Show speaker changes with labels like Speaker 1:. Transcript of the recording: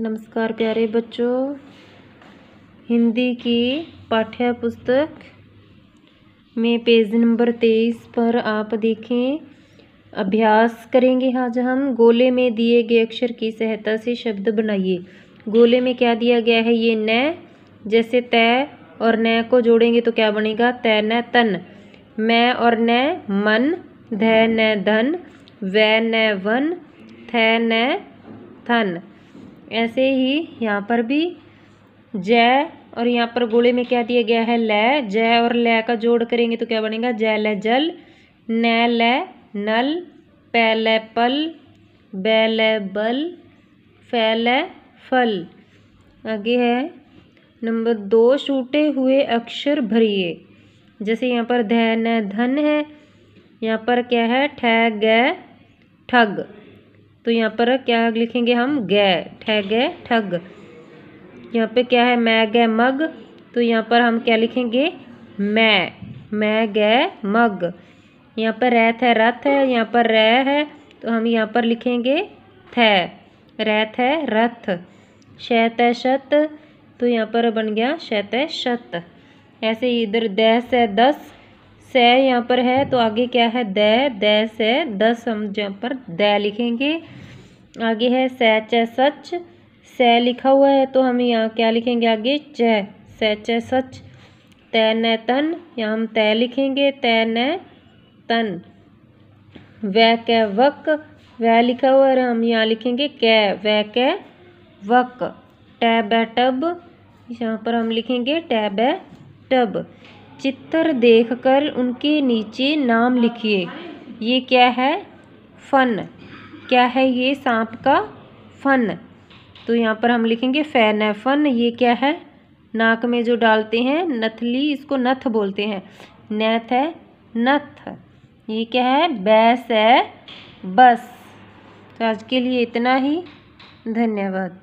Speaker 1: नमस्कार प्यारे बच्चों हिंदी की पाठ्य पुस्तक में पेज नंबर तेईस पर आप देखें अभ्यास करेंगे आज हम गोले में दिए गए अक्षर की सहायता से शब्द बनाइए गोले में क्या दिया गया है ये न जैसे तय और न को जोड़ेंगे तो क्या बनेगा तय न तन मैं और न मन ध न धन वै न वन थ न थन ऐसे ही यहाँ पर भी जय और यहाँ पर गोले में क्या दिया गया है लय जय और लय का जोड़ करेंगे तो क्या बनेगा जय लय जल न लय नल पैल पल बैल बल फैल फल आगे है नंबर दो छूटे हुए अक्षर भरिए जैसे यहाँ पर धन धन है यहाँ पर क्या है ठग ठग तो यहाँ पर क्या लिखेंगे हम गै ठग ठग यहाँ पे क्या है मैं गै मग तो यहाँ पर हम क्या लिखेंगे मैं मैं गै मग यहाँ पर रैथ है रथ है यहाँ पर रे है तो हम यहाँ पर लिखेंगे थे रैथ है रथ शैत शत तो यहाँ पर बन गया शैत शत ऐसे इधर दस है दस स यहाँ पर है तो आगे क्या है द द से दस हम यहाँ पर द लिखेंगे आगे है स च सच स लिखा हुआ है तो हम यहाँ क्या लिखेंगे आगे च स च सच तय न तन यहाँ हम तय लिखेंगे तय न तन व क वक वह लिखा हुआ है हम यहाँ लिखेंगे क व क वक टैब टब यहाँ पर हम लिखेंगे टैब टब चित्र देखकर उनके नीचे नाम लिखिए ये क्या है फन क्या है ये सांप का फन तो यहाँ पर हम लिखेंगे फैन फन ये क्या है नाक में जो डालते हैं नथली इसको नथ बोलते हैं नैथ है नथ ये क्या है बैस है बस तो आज के लिए इतना ही धन्यवाद